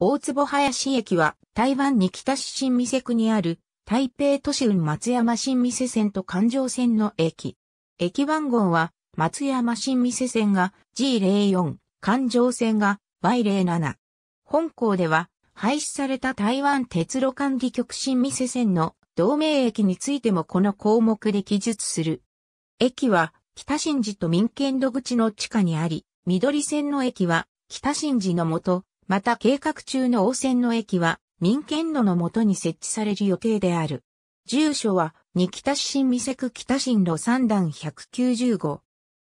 大坪林駅は台湾に北市新店区にある台北都市運松山新店線と環状線の駅。駅番号は松山新店線が G04、環状線が Y07。本校では廃止された台湾鉄路管理局新店線の同盟駅についてもこの項目で記述する。駅は北新寺と民権土口の地下にあり、緑線の駅は北新寺のもと、また計画中の応泉の駅は民権路のもとに設置される予定である。住所は、新北市新三瀬区北新路三段190号。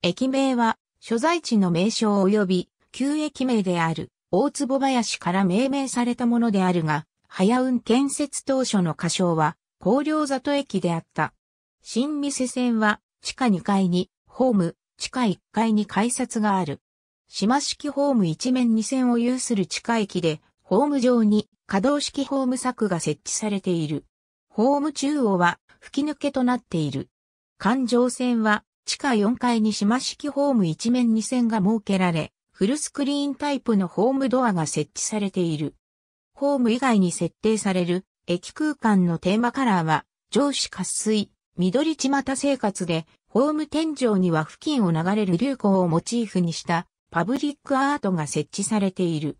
駅名は、所在地の名称及び、旧駅名である、大坪林から命名されたものであるが、早運建設当初の仮称は、高陵里駅であった。新店瀬線は、地下2階に、ホーム、地下1階に改札がある。島式ホーム一面二線を有する地下駅で、ホーム上に可動式ホーム柵が設置されている。ホーム中央は吹き抜けとなっている。環状線は地下4階に島式ホーム一面二線が設けられ、フルスクリーンタイプのホームドアが設置されている。ホーム以外に設定される駅空間のテーマカラーは、上司滑水、緑地また生活で、ホーム天井には付近を流れる流行をモチーフにしたパブリックアートが設置されている。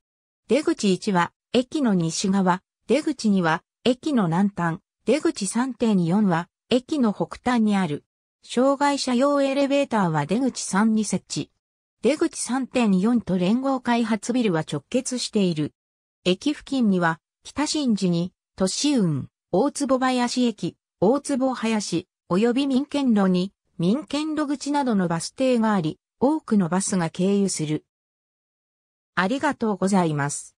出口1は、駅の西側、出口2は、駅の南端、出口3.4は、駅の北端にある。障害者用エレベーターは出口3に設置。出口3.4と連合開発ビルは直結している。駅付近には、北新寺に、都市運、大坪林駅、大坪林、及び民権路に、民権路口などのバス停があり、多くのバスが経由する。ありがとうございます。